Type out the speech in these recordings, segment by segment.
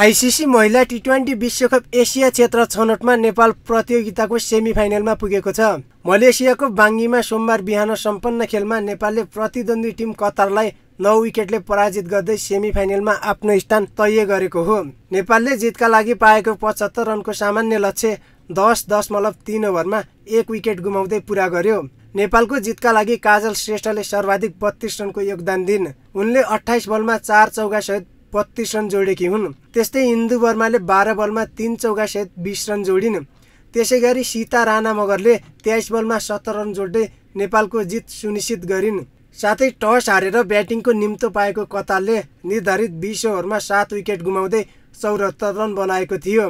ICC महिला T twenty विश्वकप Asia क्षेत्र छनौटमा नेपाल प्रतियोगिताको सेमी फाइनलमा पुगेको छ मलेसियाको बाङ्गीमा सोमबार बिहान सम्पन्न खेलमा नेपालले प्रतिद्वन्दी टिम कतारलाई नौ विकेटले पराजित गर्दै सेमी फाइनलमा आफ्नो स्थान तय गरेको हो नेपालले जितका लागि पाएको पचहत्तर रनको सामान्य लक्ष्य दस दशमलव तिन ओभरमा एक विकेट गुमाउँदै पुरा गर्यो नेपालको जितका लागि काजल श्रेष्ठले सर्वाधिक बत्तीस रनको योगदान दिन् उनले अठाइस बलमा चार सहित बत्तीस रन जोडेकी हुन् त्यस्तै इन्दु वर्माले बाह्र बलमा तिन चौका सहित बिस रन जोडिन् त्यसै गरी सीता राणा मगरले तेइस बलमा सत्र रन जोड्दै नेपालको जित सुनिश्चित गरिन् साथै टस हारेर ब्याटिङको निम्तो पाएको कतारले निर्धारित बिस ओभरमा सात विकेट गुमाउँदै चौरात्तर रन बनाएको थियो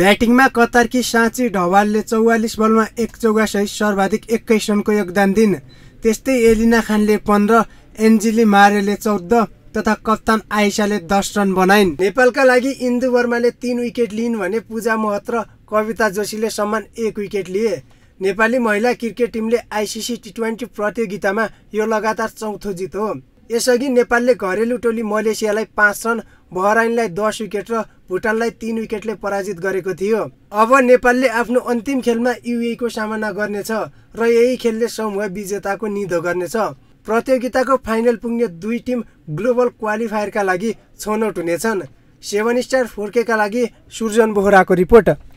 ब्याटिङमा कतारकी साँची ढवालले चौवालिस बलमा एक सहित सर्वाधिक एक्काइस रनको योगदान दिन् त्यस्तै एलिना खानले पन्ध्र एन्जिली मारेले चौध तथा कप्तान आइसाले दस रन बनाइन् नेपालका लागि इन्दु वर्माले तीन विकेट लिइन् भने पूजा महत्र कविता जोशीले सम्मान एक विकेट लिए नेपाली महिला क्रिकेट टिमले आइसिसी टी ट्वेन्टी प्रतियोगितामा यो लगातार चौथो जित हो यसअघि नेपालले घरेलु टोली मलेसियालाई पाँच रन बहराइनलाई दस विकेट र भुटानलाई तीन विकेटले पराजित गरेको थियो अब नेपालले आफ्नो अन्तिम खेलमा युएको सामना गर्नेछ र यही खेलले समूह विजेताको निधो गर्नेछ प्रतियोगिताको फाइनल पुग्ने दुई टिम ग्लोबल क्वालिफायरका लागि छनौट हुनेछन् सेभेन स्टार फोर्केका लागि सुर्जन बोहराको रिपोर्ट